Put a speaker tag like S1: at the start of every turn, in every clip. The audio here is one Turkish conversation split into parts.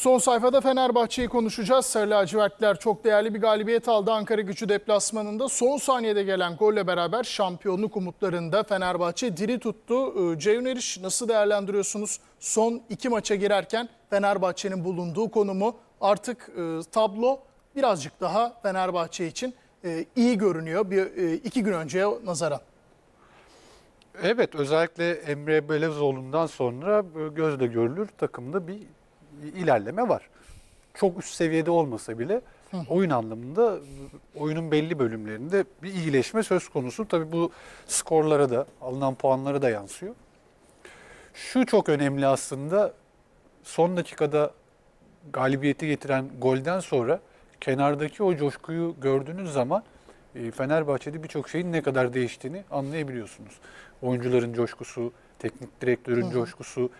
S1: Son sayfada Fenerbahçe'yi konuşacağız. Sarı lacivertler çok değerli bir galibiyet aldı Ankara gücü deplasmanında. Son saniyede gelen golle beraber şampiyonluk umutlarında Fenerbahçe diri tuttu. Ee, Ceyhun Eriş nasıl değerlendiriyorsunuz? Son iki maça girerken Fenerbahçe'nin bulunduğu konumu artık e, tablo birazcık daha Fenerbahçe için e, iyi görünüyor bir, e, iki gün önceye nazaran.
S2: Evet özellikle Emre Belezoğlu'ndan sonra gözle görülür takımda bir ilerleme var. Çok üst seviyede olmasa bile oyun anlamında oyunun belli bölümlerinde bir iyileşme söz konusu. Tabii bu skorlara da, alınan puanlara da yansıyor. Şu çok önemli aslında son dakikada galibiyeti getiren golden sonra kenardaki o coşkuyu gördüğünüz zaman e, Fenerbahçe'de birçok şeyin ne kadar değiştiğini anlayabiliyorsunuz. Oyuncuların coşkusu, teknik direktörün Hı. coşkusu,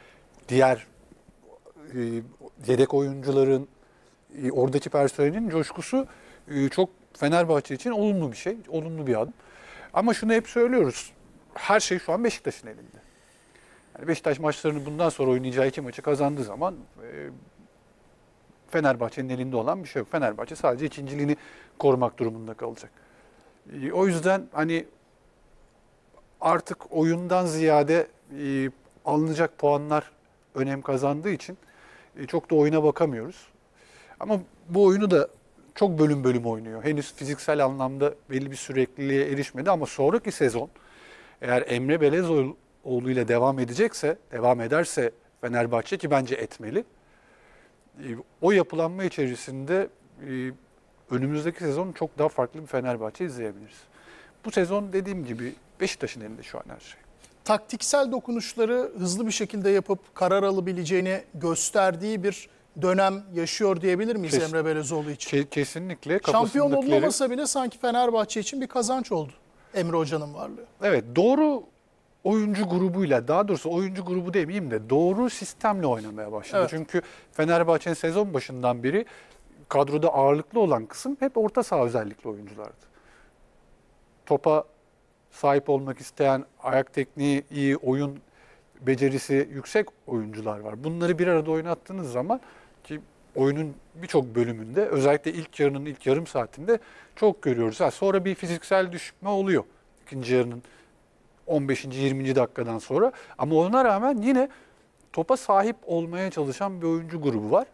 S2: diğer e, yedek oyuncuların, e, oradaki personelin coşkusu e, çok Fenerbahçe için olumlu bir şey, olumlu bir adım. Ama şunu hep söylüyoruz. Her şey şu an Beşiktaş'ın elinde. Yani Beşiktaş maçlarını bundan sonra oynayacağı iki maçı kazandığı zaman e, Fenerbahçe'nin elinde olan bir şey yok. Fenerbahçe sadece ikinciliğini korumak durumunda kalacak. O yüzden hani artık oyundan ziyade alınacak puanlar önem kazandığı için e, çok da oyuna bakamıyoruz. Ama bu oyunu da çok bölüm bölüm oynuyor. Henüz fiziksel anlamda belli bir sürekliliğe erişmedi ama sonraki sezon eğer Emre Belezoğlu ile devam edecekse, devam ederse Fenerbahçe ki bence etmeli. E, o yapılanma içerisinde e, önümüzdeki sezon çok daha farklı bir Fenerbahçe izleyebiliriz. Bu sezon dediğim gibi Beşiktaş'ın elinde şu an her şey
S1: taktiksel dokunuşları hızlı bir şekilde yapıp karar alabileceğini gösterdiği bir dönem yaşıyor diyebilir miyiz Kes,
S2: Emre Belezoğlu için? Ke, kesinlikle. Şampiyon olmamasa
S1: bile sanki Fenerbahçe için bir kazanç oldu Emre Hoca'nın varlığı.
S2: Evet doğru oyuncu grubuyla daha doğrusu oyuncu grubu demeyeyim de doğru sistemle oynamaya başladı. Evet. Çünkü Fenerbahçe'nin sezon başından beri kadroda ağırlıklı olan kısım hep orta saha özellikli oyunculardı. Topa sahip olmak isteyen ayak tekniği iyi, oyun becerisi yüksek oyuncular var. Bunları bir arada oynattığınız zaman ki oyunun birçok bölümünde özellikle ilk yarının ilk yarım saatinde çok görüyoruz. Ha, sonra bir fiziksel düşme oluyor ikinci yarının 15. 20. dakikadan sonra ama ona rağmen yine topa sahip olmaya çalışan bir oyuncu grubu var.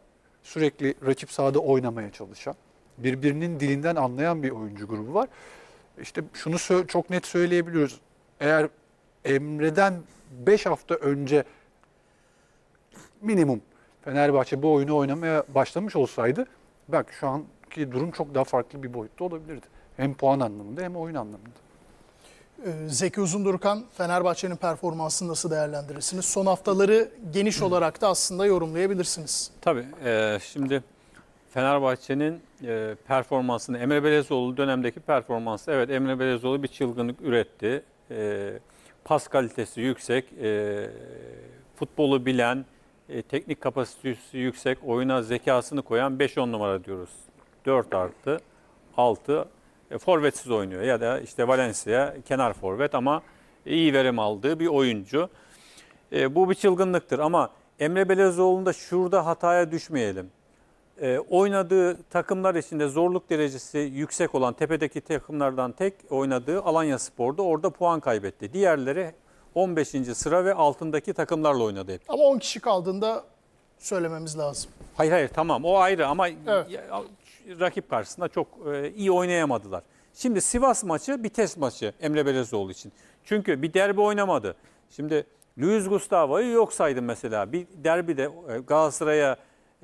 S2: Sürekli rakip sahada oynamaya çalışan, birbirinin dilinden anlayan bir oyuncu grubu var. İşte şunu çok net söyleyebiliyoruz. Eğer Emre'den 5 hafta önce minimum Fenerbahçe bu oyunu oynamaya başlamış olsaydı belki şu anki durum çok daha farklı bir boyutta olabilirdi. Hem puan anlamında hem oyun anlamında.
S1: Ee, Zeki Uzundurkan Fenerbahçe'nin performansını nasıl değerlendirirsiniz? Son haftaları geniş olarak da aslında
S3: yorumlayabilirsiniz. Tabii. E, şimdi Fenerbahçe'nin e, performansını, Emre Belezoğlu dönemdeki performansı. Evet Emre Belezoğlu bir çılgınlık üretti. E, pas kalitesi yüksek, e, futbolu bilen, e, teknik kapasitesi yüksek, oyuna zekasını koyan 5-10 numara diyoruz. 4 artı 6 e, forvetsiz oynuyor ya da işte Valencia kenar forvet ama iyi verim aldığı bir oyuncu. E, bu bir çılgınlıktır ama Emre Belezoğlu'nda şurada hataya düşmeyelim. E, oynadığı takımlar içinde zorluk derecesi yüksek olan tepedeki takımlardan tek oynadığı Alanya Spor'da orada puan kaybetti. Diğerleri 15. sıra ve altındaki takımlarla oynadı hep.
S1: Ama 10 kişi kaldığında söylememiz lazım.
S3: Hayır hayır tamam o ayrı ama evet. rakip karşısında çok e, iyi oynayamadılar. Şimdi Sivas maçı bir test maçı Emre Belezoğlu için. Çünkü bir derbi oynamadı. Şimdi Luis Gustavo'yu yok saydım mesela. Bir derbide e, Galatasaray'a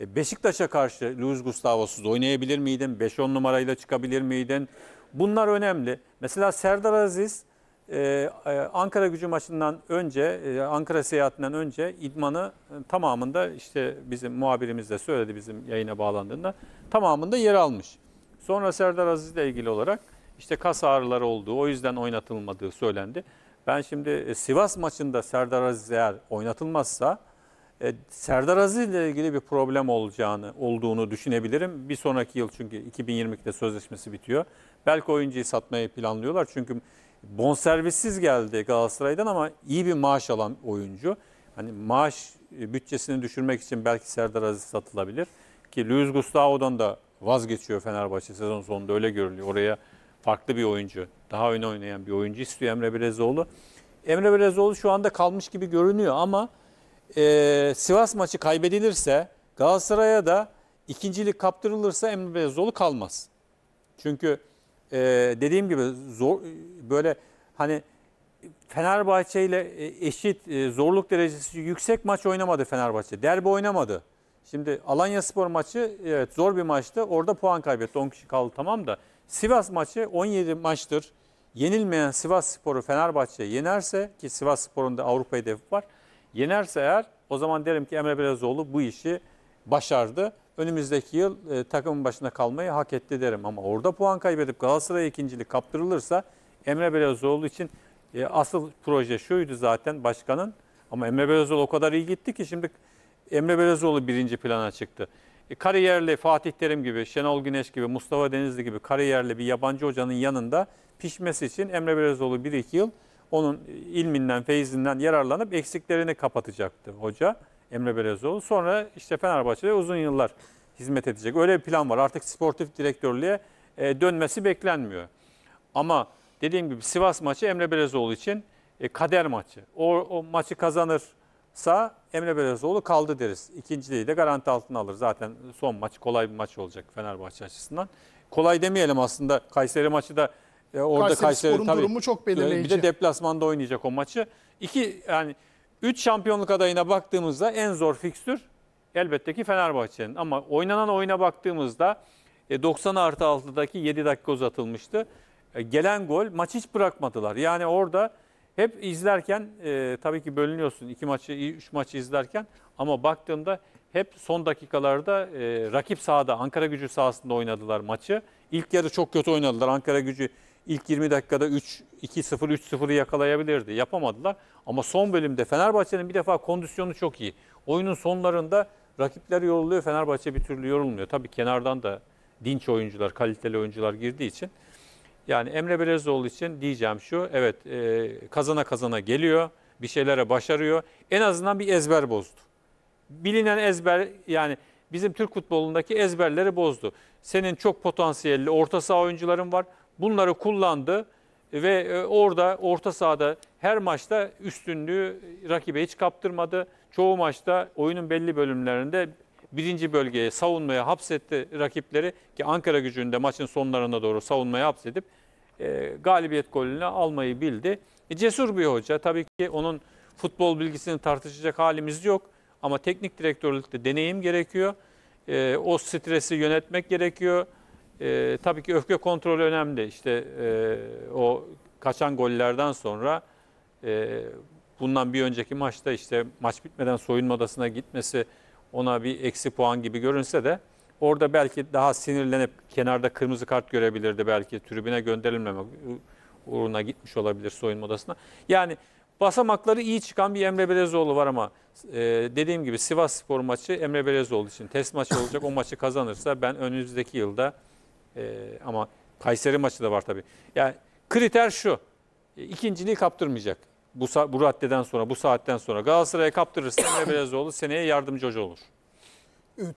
S3: e, Beşiktaş'a karşı Luis Gustavo'suz oynayabilir miydin? 5-10 numarayla çıkabilir miydin? Bunlar önemli. Mesela Serdar Aziz e, e, Ankara gücü maçından önce, Ankara seyahatinden önce idmanı tamamında işte bizim muhabirimiz de söyledi bizim yayına bağlandığında tamamında yer almış. Sonra Serdar Aziz ile ilgili olarak işte kas ağrıları olduğu o yüzden oynatılmadığı söylendi. Ben şimdi Sivas maçında Serdar Aziz eğer oynatılmazsa e, Serdar Aziz ile ilgili bir problem olacağını olduğunu düşünebilirim. Bir sonraki yıl çünkü 2022'de sözleşmesi bitiyor. Belki oyuncuyu satmayı planlıyorlar. Çünkü bonservissiz geldi Galatasaray'dan ama iyi bir maaş alan oyuncu. Hani maaş e, bütçesini düşürmek için belki Serdar Aziz satılabilir. Ki Luis Gustavo'dan da vazgeçiyor Fenerbahçe sezon sonunda öyle görülüyor. Oraya farklı bir oyuncu, daha oyun oynayan bir oyuncu istiyor Emre Belezoğlu. Emre Belezoğlu şu anda kalmış gibi görünüyor ama e, Sivas maçı kaybedilirse Galatasaray'a da ikincilik kaptırılırsa Emre Belözoğlu kalmaz. Çünkü e, dediğim gibi zor böyle hani Fenerbahçe ile e, eşit e, zorluk derecesi yüksek maç oynamadı Fenerbahçe. Derbi oynamadı. Şimdi Alanya Spor maçı evet zor bir maçtı. Orada puan kaybetti. 10 kişi kaldı tamam da. Sivas maçı 17 maçtır. Yenilmeyen Sivas Sporu Fenerbahçe yenerse ki Sivas Spor'un da Avrupa hedefi var. Yenerse eğer o zaman derim ki Emre Belezoğlu bu işi başardı. Önümüzdeki yıl e, takımın başında kalmayı hak etti derim. Ama orada puan kaybedip Galatasaray ikincilik kaptırılırsa Emre Belezoğlu için e, asıl proje şuydu zaten başkanın. Ama Emre Belezoğlu o kadar iyi gitti ki şimdi Emre Belezoğlu birinci plana çıktı. E, kariyerli Fatih Terim gibi, Şenol Güneş gibi, Mustafa Denizli gibi kariyerli bir yabancı hocanın yanında pişmesi için Emre Belezoğlu bir iki yıl onun ilminden, feyzinden yararlanıp eksiklerini kapatacaktı hoca Emre Belezoğlu. Sonra işte Fenerbahçe'de uzun yıllar hizmet edecek. Öyle bir plan var. Artık sportif direktörlüğe e, dönmesi beklenmiyor. Ama dediğim gibi Sivas maçı Emre Belezoğlu için e, kader maçı. O, o maçı kazanırsa Emre Belezoğlu kaldı deriz. İkinciliği de garanti altına alır. Zaten son maç kolay bir maç olacak Fenerbahçe açısından. Kolay demeyelim aslında. Kayseri maçı da ya e, orada Kayseri, Kayseri tabii, durumu çok belirleyici. Bir de deplasmanda oynayacak o maçı. İki yani üç şampiyonluk adayına baktığımızda en zor fikstür elbette ki Fenerbahçe'nin. Ama oynanan oyuna baktığımızda 90 e, artı 6'daki 7 dakika uzatılmıştı. E, gelen gol maç hiç bırakmadılar. Yani orada hep izlerken e, tabii ki bölünüyorsun iki maçı, üç maçı izlerken ama baktığımda hep son dakikalarda e, rakip sahada Ankara gücü sahasında oynadılar maçı. İlk yarı çok kötü oynadılar. Ankara gücü ilk 20 dakikada 3 2-0 3-0'ı yakalayabilirdi. Yapamadılar ama son bölümde Fenerbahçe'nin bir defa kondisyonu çok iyi. Oyunun sonlarında rakipler yoruluyor, Fenerbahçe bir türlü yorulmuyor. Tabii kenardan da dinç oyuncular, kaliteli oyuncular girdiği için. Yani Emre Belezoğlu için diyeceğim şu, evet e, kazana kazana geliyor, bir şeylere başarıyor. En azından bir ezber bozdu. Bilinen ezber yani bizim Türk futbolundaki ezberleri bozdu. Senin çok potansiyelli orta saha oyuncuların var. Bunları kullandı ve e, orada orta sahada her maçta üstünlüğü rakibe hiç kaptırmadı. Çoğu maçta oyunun belli bölümlerinde birinci bölgeye savunmaya hapsetti rakipleri ki Ankara gücünde maçın sonlarına doğru savunmaya hapsedip e, galibiyet golünü almayı bildi. E, cesur bir hoca. Tabii ki onun futbol bilgisini tartışacak halimiz yok. Ama teknik direktörlükte deneyim gerekiyor. E, o stresi yönetmek gerekiyor e, tabii ki öfke kontrolü önemli. İşte e, o kaçan gollerden sonra e, bundan bir önceki maçta işte maç bitmeden soyunma odasına gitmesi ona bir eksi puan gibi görünse de orada belki daha sinirlenip kenarda kırmızı kart görebilirdi belki tribüne gönderilmemek uğruna gitmiş olabilir soyunma odasına. Yani basamakları iyi çıkan bir Emre Belezoğlu var ama e, dediğim gibi Sivas Spor maçı Emre Belezoğlu için test maçı olacak. O maçı kazanırsa ben önümüzdeki yılda e, ama Kayseri maçı da var tabii. Yani kriter şu. E, kaptırmayacak. Bu, bu raddeden sonra, bu saatten sonra Galatasaray'a kaptırırsa Emre Belezoğlu seneye yardımcı hoca olur.